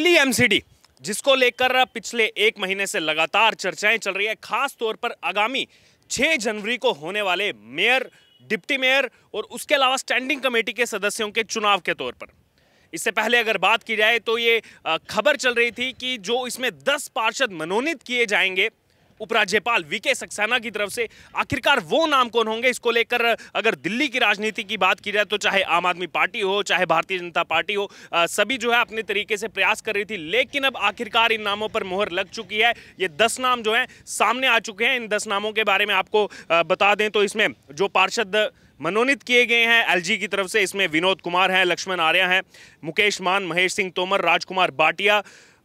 Delhi MCD जिसको लेकर पिछले एक महीने से लगातार चर्चाएं चल रही है खास तौर पर आगामी 6 जनवरी को होने वाले मेयर डिप्टी मेयर और उसके अलावा स्टैंडिंग कमेटी के सदस्यों के चुनाव के तौर पर इससे पहले अगर बात की जाए तो ये खबर चल रही थी कि जो इसमें 10 पार्षद मनोनीत किए जाएंगे उपराज्यपाल वीके सक्सेना की तरफ से आखिरकार वो नाम कौन होंगे इसको लेकर अगर दिल्ली की राजनीति की बात की जाए तो चाहे आम आदमी पार्टी हो चाहे भारतीय जनता पार्टी हो आ, सभी जो है अपने तरीके से प्रयास कर रही थी लेकिन अब आखिरकार इन नामों पर मोहर लग चुकी है ये दस नाम जो है सामने आ चुके हैं इन दस नामों के बारे में आपको बता दें तो इसमें जो पार्षद मनोनीत किए गए हैं एलजी की तरफ से इसमें विनोद कुमार हैं लक्ष्मण आर्या हैं मुकेश मान महेश सिंह तोमर राजकुमार बाटिया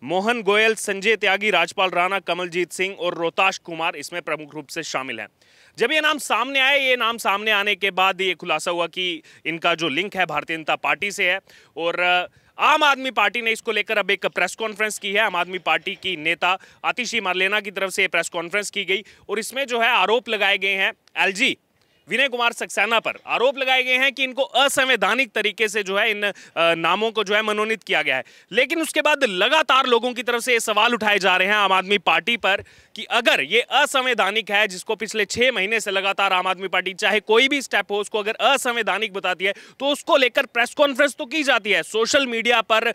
मोहन गोयल संजय त्यागी राजपाल राणा कमलजीत सिंह और रोहताश कुमार इसमें प्रमुख रूप से शामिल हैं जब ये नाम सामने आए ये नाम सामने आने के बाद ये खुलासा हुआ कि इनका जो लिंक है भारतीय जनता पार्टी से है और आम आदमी पार्टी ने इसको लेकर अब एक प्रेस कॉन्फ्रेंस की है आम आदमी पार्टी की नेता आतिशी मरलेना की तरफ से प्रेस कॉन्फ्रेंस की गई और इसमें जो है आरोप लगाए गए हैं एलजी विनय कुमार सक्सेना पर आरोप लगाए गए हैं कि इनको असंवैधानिक तरीके से जो है इन नामों को जो है मनोनीत किया गया है लेकिन उसके बाद लगातार लोगों की तरफ से ये सवाल उठाए जा रहे हैं आम आदमी पार्टी पर कि अगर ये असंवैधानिक है जिसको पिछले छह महीने से लगातार आम आदमी पार्टी चाहे कोई भी स्टेप हो उसको अगर असंवैधानिक बताती है तो उसको लेकर प्रेस कॉन्फ्रेंस तो की जाती है सोशल मीडिया पर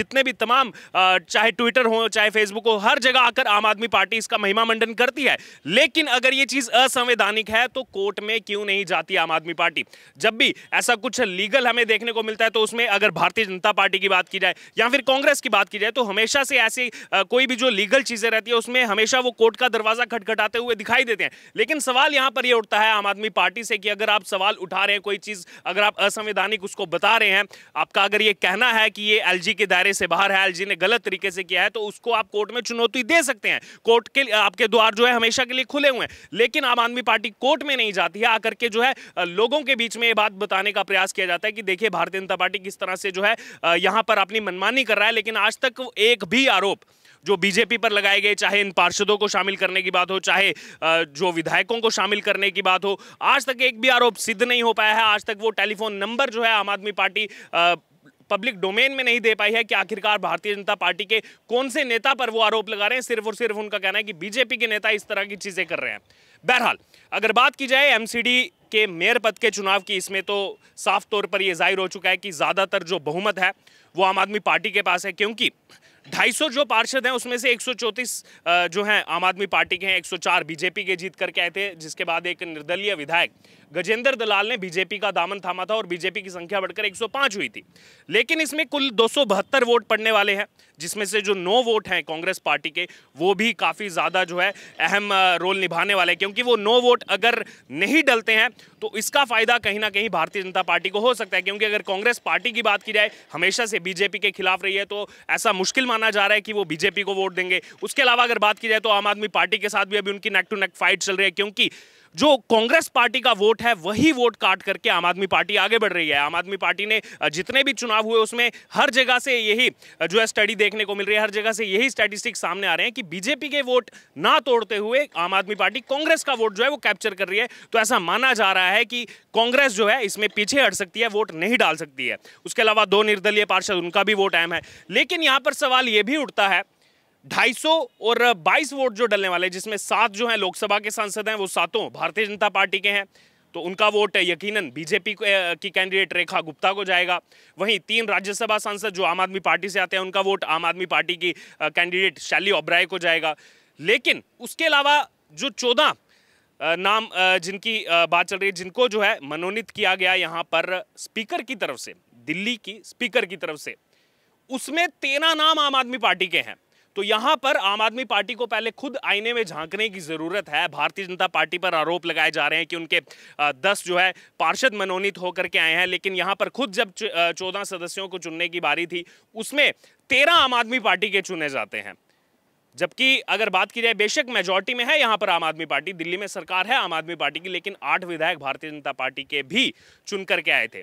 जितने भी तमाम चाहे ट्विटर हो चाहे फेसबुक हो हर जगह आकर आम आदमी पार्टी इसका महिमा मंडन करती है लेकिन अगर ये चीज़ असंवैधानिक है तो कोर्ट में क्यों नहीं जाती आम आदमी पार्टी जब भी ऐसा कुछ लीगल हमें देखने को मिलता है तो उसमें अगर भारतीय जनता पार्टी की बात की जाए या फिर कांग्रेस की बात की जाए तो हमेशा से ऐसी कोई भी जो लीगल चीज़ें रहती है उसमें हमेशा वो कोर्ट का दरवाज़ा खटखटाते हुए दिखाई देते हैं लेकिन सवाल यहां पर ये उठता है आम आदमी पार्टी से कि अगर आप सवाल उठा रहे हैं कोई चीज़ अगर आप असंवैधानिक उसको बता रहे हैं आपका अगर ये कहना है कि ये एल के दायरे से बाहर है एल ने गलत तरीके से किया है तो उसको आप कोर्ट में चुनौती दे सकते हैं कोर्ट के आपके द्वार जो है हमेशा के लिए खुले हुए हैं लेकिन आम आदमी पार्टी कोर्ट में नहीं जाती है ला करके जो है लोगों के बीच में ये बात बताने का प्रयास किया जाता है कि देखिए भारतीय जनता पार्टी किस तरह से जो है यहाँ पर अपनी मनमानी कर रहा है लेकिन आज तक एक भी आरोप जो बीजेपी पर लगाए गए चाहे इन पार्षदों को शामिल करने की बात हो चाहे जो विधायकों को शामिल करने की बात हो आज तक एक भी आरोप सिद्ध नहीं हो पाया है आज तक वो टेलीफोन नंबर जो है आम आदमी पार्टी पब्लिक डोमेन में नहीं दे पाई है कि आखिरकार भारतीय जनता पार्टी के कौन से नेता पर वो आरोप लगा रहे हैं सिर्फ और सिर्फ उनका कहना है कि बीजेपी के नेता इस तरह की चीज़ें कर रहे हैं बहरहाल अगर बात की जाए एमसीडी के मेयर पद के चुनाव की इसमें तो साफ तौर पर यह जाहिर हो चुका है कि ज़्यादातर जो बहुमत है वो आम आदमी पार्टी के पास है क्योंकि 250 जो पार्षद हैं उसमें से एक जो हैं आम आदमी पार्टी के हैं 104 बीजेपी के जीत करके आए थे जिसके बाद एक निर्दलीय विधायक गजेंद्र दलाल ने बीजेपी का दामन थामा था और बीजेपी की संख्या बढ़कर 105 हुई थी लेकिन इसमें कुल दो वोट पड़ने वाले हैं जिसमें से जो नौ वोट हैं कांग्रेस पार्टी के वो भी काफ़ी ज़्यादा जो है अहम रोल निभाने वाले हैं क्योंकि वो नौ वोट अगर नहीं डलते हैं तो इसका फ़ायदा कहीं ना कहीं भारतीय जनता पार्टी को हो सकता है क्योंकि अगर कांग्रेस पार्टी की बात की जाए हमेशा से बीजेपी के खिलाफ रही है तो ऐसा मुश्किल माना जा रहा है कि वो बीजेपी को वोट देंगे उसके अलावा अगर बात की जाए तो आम आदमी पार्टी के साथ भी अभी उनकी नेक टू नेक फाइट चल रही है क्योंकि जो कांग्रेस पार्टी का वोट है वही वोट काट करके आम आदमी पार्टी आगे बढ़ रही है आम आदमी पार्टी ने जितने भी चुनाव हुए उसमें हर जगह से यही जो है स्टडी देखने को मिल रही है हर जगह से यही स्टैटिस्टिक सामने आ रहे हैं कि बीजेपी के वोट ना तोड़ते हुए आम आदमी पार्टी कांग्रेस का वोट जो है वो कैप्चर कर रही है तो ऐसा माना जा रहा है कि कांग्रेस जो है इसमें पीछे हट सकती है वोट नहीं डाल सकती है उसके अलावा दो निर्दलीय पार्षद उनका भी वोट अहम है लेकिन यहाँ पर सवाल ये भी उठता है 250 और 22 वोट जो डलने वाले जिसमें सात जो हैं लोकसभा के सांसद हैं वो सातों भारतीय जनता पार्टी के हैं तो उनका वोट यकीनन बीजेपी की कैंडिडेट रेखा गुप्ता को जाएगा वहीं तीन राज्यसभा सांसद जो आम आदमी पार्टी से आते हैं उनका वोट आम आदमी पार्टी की कैंडिडेट शैली ओब्राय को जाएगा लेकिन उसके अलावा जो चौदह नाम जिनकी बात चल रही है जिनको जो है मनोनीत किया गया यहाँ पर स्पीकर की तरफ से दिल्ली की स्पीकर की तरफ से उसमें तेरह नाम आम आदमी पार्टी के हैं तो यहां पर आम आदमी पार्टी को पहले खुद आईने में झांकने की जरूरत है भारतीय जनता पार्टी पर आरोप लगाए जा रहे हैं कि उनके दस जो है पार्षद मनोनीत होकर के आए हैं लेकिन यहां पर खुद जब चौदह सदस्यों को चुनने की बारी थी उसमें तेरह आम आदमी पार्टी के चुने जाते हैं जबकि अगर बात की जाए बेशक मेजोरिटी में है यहां पर आम आदमी पार्टी दिल्ली में सरकार है आम आदमी पार्टी की लेकिन आठ विधायक भारतीय जनता पार्टी के भी चुन करके आए थे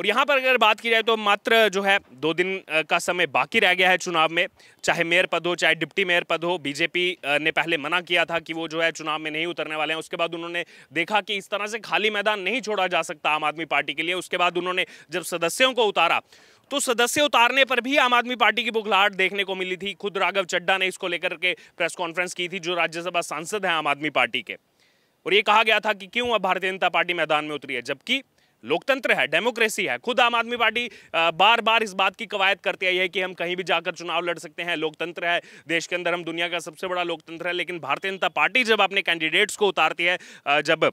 और यहाँ पर अगर बात की जाए तो मात्र जो है दो दिन का समय बाकी रह गया है चुनाव में चाहे मेयर पद हो चाहे डिप्टी मेयर पद हो बीजेपी ने पहले मना किया था कि वो जो है चुनाव में नहीं उतरने वाले हैं उसके बाद उन्होंने देखा कि इस तरह से खाली मैदान नहीं छोड़ा जा सकता आम आदमी पार्टी के लिए उसके बाद उन्होंने जब सदस्यों को उतारा तो सदस्य उतारने पर भी आम आदमी पार्टी की बुखलाहट देखने को मिली थी खुद राघव चड्डा ने इसको लेकर के प्रेस कॉन्फ्रेंस की थी जो राज्यसभा सांसद हैं आम आदमी पार्टी के और ये कहा गया था कि क्यों अब भारतीय जनता पार्टी मैदान में उतरी है जबकि लोकतंत्र है डेमोक्रेसी है खुद आम आदमी पार्टी बार बार इस बात की कवायद करती आई है कि हम कहीं भी जाकर चुनाव लड़ सकते हैं लोकतंत्र है देश के अंदर हम दुनिया का सबसे बड़ा लोकतंत्र है लेकिन भारतीय जनता पार्टी जब अपने कैंडिडेट्स को उतारती है जब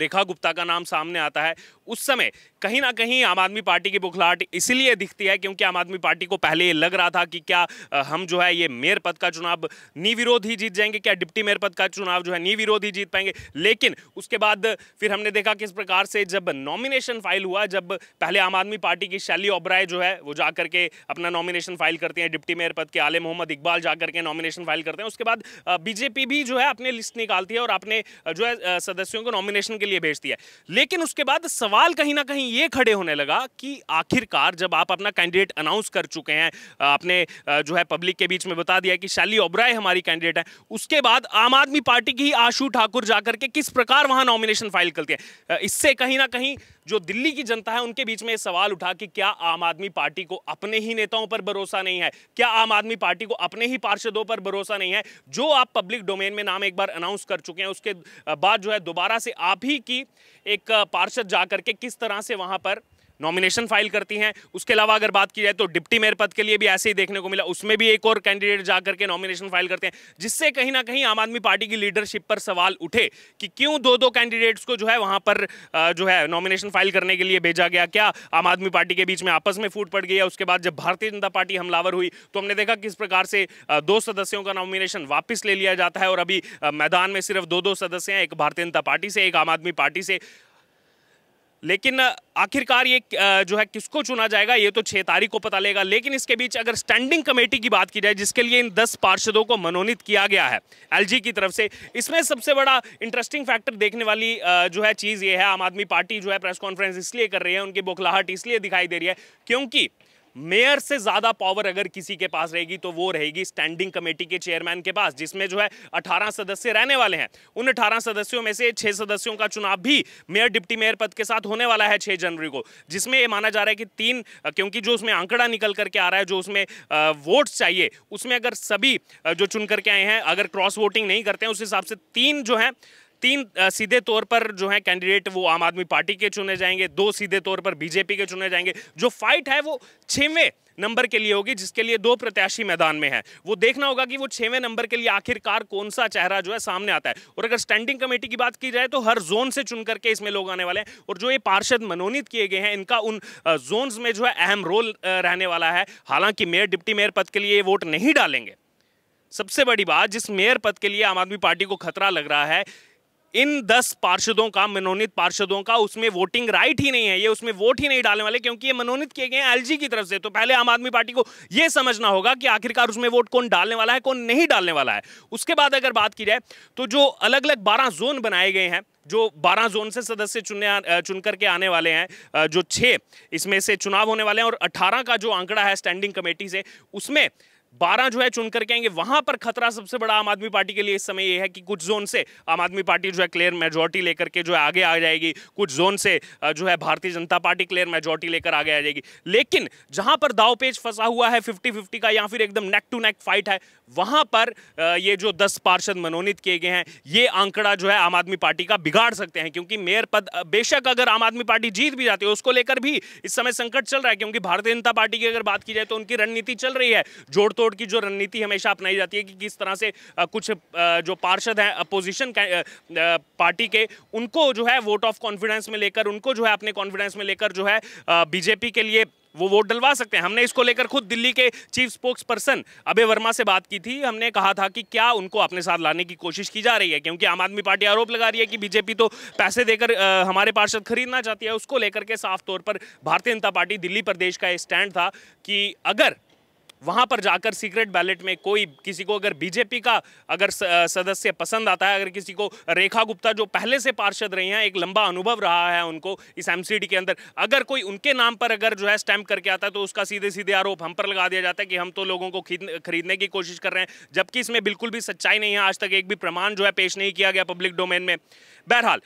रेखा गुप्ता का नाम सामने आता है उस समय कहीं ना कहीं आम आदमी पार्टी की बुखलाहट इसीलिए दिखती है क्योंकि आम आदमी पार्टी को पहले ये लग रहा था कि क्या हम जो है ये मेयर पद का चुनाव निविरोध ही जीत जाएंगे क्या डिप्टी मेयर पद का चुनाव जो है निविरोध ही जीत पाएंगे लेकिन उसके बाद फिर हमने देखा किस प्रकार से जब नॉमिनेशन फाइल हुआ जब पहले आम आदमी पार्टी की शैली ओबराय जो है वो जाकर के अपना नॉमिनेशन फाइल करती हैं डिप्टी मेयर पद के आले मोहम्मद इकबाल जाकर के नॉमिनेशन फाइल करते हैं उसके बाद बीजेपी भी जो है अपने लिस्ट निकालती है और अपने जो है सदस्यों को नॉमिनेशन के लिए भेजती है लेकिन उसके बाद सवाल सवाल कहीं ना कहीं ये खड़े होने लगा कि आखिरकार जब आप अपना कैंडिडेट अनाउंस कर चुके हैं आपने जो है पब्लिक के बीच में बता दिया कि शाली ओब्राय हमारी कैंडिडेट है उसके बाद आम आदमी पार्टी की आशु ठाकुर जाकर के किस प्रकार वहां नॉमिनेशन फाइल करती है इससे कहीं ना कहीं जो दिल्ली की जनता है उनके बीच में सवाल उठा कि क्या आम आदमी पार्टी को अपने ही नेताओं पर भरोसा नहीं है क्या आम आदमी पार्टी को अपने ही पार्षदों पर भरोसा नहीं है जो आप पब्लिक डोमेन में नाम एक बार अनाउंस कर चुके हैं उसके बाद जो है दोबारा से आप ही की एक पार्षद जाकर के किस तरह से वहां पर नॉमिनेशन फाइल करती हैं उसके अलावा अगर बात की जाए तो डिप्टी मेयर पद के लिए भी ऐसे ही देखने को मिला उसमें भी एक और कैंडिडेट जा करके नॉमिनेशन फाइल करते हैं जिससे कहीं ना कहीं आम आदमी पार्टी की लीडरशिप पर सवाल उठे कि क्यों दो दो कैंडिडेट्स को जो है वहां पर जो है नॉमिनेशन फाइल करने के लिए भेजा गया क्या आम आदमी पार्टी के बीच में आपस में फूट पड़ गई है उसके बाद जब भारतीय जनता पार्टी हमलावर हुई तो हमने देखा किस प्रकार से दो सदस्यों का नॉमिनेशन वापस ले लिया जाता है और अभी मैदान में सिर्फ दो दो सदस्य हैं एक भारतीय जनता पार्टी से एक आम आदमी पार्टी से लेकिन आखिरकार ये जो है किसको चुना जाएगा ये तो छः तारीख को पता लेगा लेकिन इसके बीच अगर स्टैंडिंग कमेटी की बात की जाए जिसके लिए इन दस पार्षदों को मनोनीत किया गया है एलजी की तरफ से इसमें सबसे बड़ा इंटरेस्टिंग फैक्टर देखने वाली जो है चीज़ ये है आम आदमी पार्टी जो है प्रेस कॉन्फ्रेंस इसलिए कर रही है उनकी बोखलाहट इसलिए दिखाई दे रही है क्योंकि मेयर से ज़्यादा पावर अगर किसी के पास रहेगी तो वो रहेगी स्टैंडिंग कमेटी के चेयरमैन के पास जिसमें जो है अठारह सदस्य रहने वाले हैं उन अठारह सदस्यों में से छह सदस्यों का चुनाव भी मेयर डिप्टी मेयर पद के साथ होने वाला है छह जनवरी को जिसमें ये माना जा रहा है कि तीन क्योंकि जो उसमें आंकड़ा निकल करके आ रहा है जो उसमें वोट्स चाहिए उसमें अगर सभी जो चुन करके आए हैं अगर क्रॉस वोटिंग नहीं करते हैं उस हिसाब से तीन जो है तीन सीधे तौर पर जो है कैंडिडेट वो आम आदमी पार्टी के चुने जाएंगे दो सीधे तौर पर बीजेपी के चुने जाएंगे जो फाइट है वो छवें नंबर के लिए होगी जिसके लिए दो प्रत्याशी मैदान में है वो देखना होगा कि वो छवें नंबर के लिए आखिरकार कौन सा चेहरा जो है सामने आता है और अगर स्टैंडिंग कमेटी की बात की जाए तो हर जोन से चुन करके इसमें लोग आने वाले हैं और जो ये पार्षद मनोनीत किए गए हैं इनका उन जोन्स में जो है अहम रोल रहने वाला है हालांकि मेयर डिप्टी मेयर पद के लिए वोट नहीं डालेंगे सबसे बड़ी बात जिस मेयर पद के लिए आम आदमी पार्टी को खतरा लग रहा है इन दस पार्षदों का मनोनीत पार्षदों का उसमें वोटिंग राइट ही नहीं है ये उसमें वोट ही नहीं डालने वाले क्योंकि ये मनोनीत किए गए हैं एलजी की तरफ से तो पहले आम आदमी पार्टी को ये समझना होगा कि आखिरकार उसमें वोट कौन डालने वाला है कौन नहीं डालने वाला है उसके बाद अगर बात की जाए तो जो अलग अलग बारह जोन बनाए गए हैं जो बारह जोन से सदस्य चुनने चुन करके आने वाले हैं जो छः इसमें से चुनाव होने वाले हैं और अट्ठारह का जो आंकड़ा है स्टैंडिंग कमेटी से उसमें बारह जो है चुन करके आएंगे वहां पर खतरा सबसे बड़ा आम आदमी पार्टी के लिए इस समय यह है कि कुछ जोन से आम आदमी पार्टी जो है क्लियर मेजोरिटी लेकर के जो है आगे आ जाएगी कुछ जोन से जो है भारतीय जनता पार्टी क्लियर मेजोरिटी लेकर आगे आ जाएगी लेकिन जहां पर दाव पेज फंसा हुआ है फिफ्टी फिफ्टी का या फिर एकदम नेक टू नेक फाइट है वहाँ पर ये जो दस पार्षद मनोनीत किए गए हैं ये आंकड़ा जो है आम आदमी पार्टी का बिगाड़ सकते हैं क्योंकि मेयर पद बेशक अगर आम आदमी पार्टी जीत भी जाती है उसको लेकर भी इस समय संकट चल रहा है क्योंकि भारतीय जनता पार्टी की अगर बात की जाए तो उनकी रणनीति चल रही है जोड़ तोड़ की जो रणनीति हमेशा अपनाई जाती है कि किस तरह से कुछ जो पार्षद हैं अपोजिशन पार्टी के उनको जो है वोट ऑफ कॉन्फिडेंस में लेकर उनको जो है अपने कॉन्फिडेंस में लेकर जो है बीजेपी के लिए वो वोट डलवा सकते हैं हमने इसको लेकर खुद दिल्ली के chief spokesperson Abhay Verma से बात की थी हमने कहा था कि क्या उनको अपने साथ लाने की कोशिश की जा रही है क्योंकि आम आदमी पार्टी आरोप लगा रही है कि बीजेपी तो पैसे देकर हमारे पार्षद खरीदना चाहती है उसको लेकर के साफ तौर पर भारतीय जनता पार्टी दिल्ली प्रदेश का स्टैंड था कि अगर वहां पर जाकर सीक्रेट बैलेट में कोई किसी को अगर बीजेपी का अगर सदस्य पसंद आता है अगर किसी को रेखा गुप्ता जो पहले से पार्षद रही हैं एक लंबा अनुभव रहा है उनको इस एम के अंदर अगर कोई उनके नाम पर अगर जो है स्टैम्प करके आता है तो उसका सीधे सीधे आरोप हम पर लगा दिया जाता है कि हम तो लोगों को खरीदने की कोशिश कर रहे हैं जबकि इसमें बिल्कुल भी सच्चाई नहीं है आज तक एक भी प्रमाण जो है पेश नहीं किया गया पब्लिक डोमेन में बहरहाल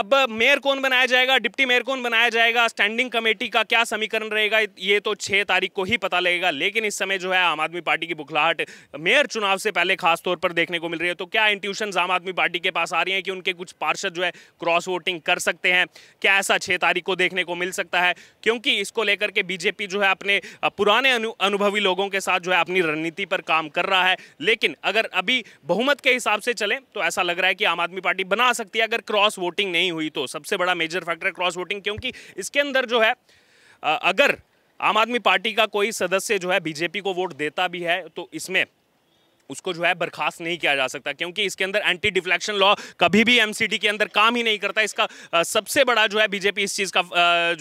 अब मेयर कौन बनाया जाएगा डिप्टी मेयर कौन बनाया जाएगा स्टैंडिंग कमेटी का क्या समीकरण रहेगा ये तो छः तारीख को ही पता लगेगा लेकिन इस समय जो है आम आदमी पार्टी की बुखलाहट मेयर चुनाव से पहले खास तौर पर देखने को मिल रही है तो क्या इंट्यूशन आम आदमी पार्टी के पास आ रही है कि उनके कुछ पार्षद जो है क्रॉस वोटिंग कर सकते हैं क्या ऐसा छः तारीख को देखने को मिल सकता है क्योंकि इसको लेकर के बीजेपी जो है अपने पुराने अनु, अनुभवी लोगों के साथ जो है अपनी रणनीति पर काम कर रहा है लेकिन अगर अभी बहुमत के हिसाब से चलें तो ऐसा लग रहा है कि आम आदमी पार्टी बना सकती है अगर क्रॉस वोटिंग नहीं नहीं हुई तो सबसे बड़ा मेजर फैक्टर है क्रॉस वोटिंग क्योंकि इसके अंदर जो है अगर आम आदमी पार्टी का कोई सदस्य जो है बीजेपी को वोट देता भी है तो इसमें उसको जो है बर्खास्त नहीं किया जा सकता क्योंकि इसके अंदर एंटी डिफ्लेक्शन लॉ कभी भी एमसीडी के अंदर काम ही नहीं करता इसका सबसे बड़ा जो है बीजेपी इस चीज़ का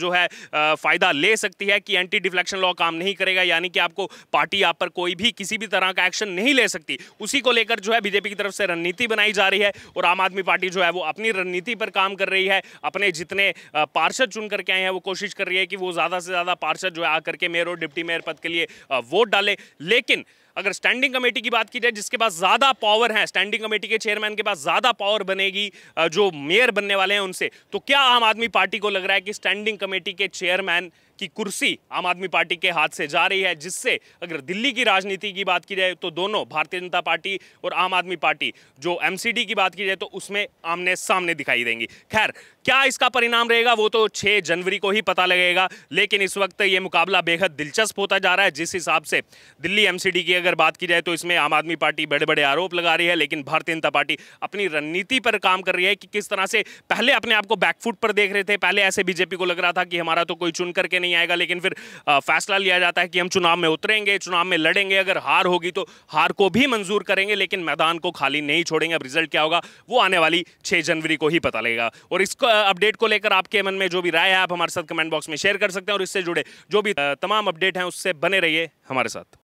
जो है फ़ायदा ले सकती है कि एंटी डिफ्लेक्शन लॉ काम नहीं करेगा यानी कि आपको पार्टी आप पर कोई भी किसी भी तरह का एक्शन नहीं ले सकती उसी को लेकर जो है बीजेपी की तरफ से रणनीति बनाई जा रही है और आम आदमी पार्टी जो है वो अपनी रणनीति पर काम कर रही है अपने जितने पार्षद चुन करके आए हैं वो कोशिश कर रही है कि वो ज़्यादा से ज़्यादा पार्षद जो है आकर के मेयर और डिप्टी मेयर पद के लिए वोट डाले लेकिन अगर स्टैंडिंग कमेटी की बात की जाए जिसके पास ज़्यादा पावर है स्टैंडिंग कमेटी के चेयरमैन के पास ज़्यादा पावर बनेगी जो मेयर बनने वाले हैं उनसे तो क्या आम आदमी पार्टी को लग रहा है कि स्टैंडिंग कमेटी के चेयरमैन की कुर्सी आम आदमी पार्टी के हाथ से जा रही है जिससे अगर दिल्ली की राजनीति की बात की जाए तो दोनों भारतीय जनता पार्टी और आम आदमी पार्टी जो एमसीडी की बात की जाए तो उसमें आमने सामने दिखाई देंगी खैर क्या इसका परिणाम रहेगा वो तो छः जनवरी को ही पता लगेगा लेकिन इस वक्त ये मुकाबला बेहद दिलचस्प होता जा रहा है जिस हिसाब से दिल्ली एमसीडी की अगर बात की जाए तो इसमें आम आदमी पार्टी बड़े बड़े आरोप लगा रही है लेकिन भारतीय जनता पार्टी अपनी रणनीति पर काम कर रही है कि किस तरह से पहले अपने आप को बैकफुट पर देख रहे थे पहले ऐसे बीजेपी को लग रहा था कि हमारा तो कोई चुन करके नहीं आएगा लेकिन फिर फैसला लिया जाता है कि हम चुनाव में उतरेंगे चुनाव में लड़ेंगे अगर हार होगी तो हार को भी मंजूर करेंगे लेकिन मैदान को खाली नहीं छोड़ेंगे अब रिजल्ट क्या होगा वो आने वाली छः जनवरी को ही पता लगेगा और इसका अपडेट को लेकर आपके मन में जो भी राय है आप हमारे साथ कमेंट बॉक्स में शेयर कर सकते हैं और इससे जुड़े जो भी तमाम अपडेट हैं उससे बने रहिए हमारे साथ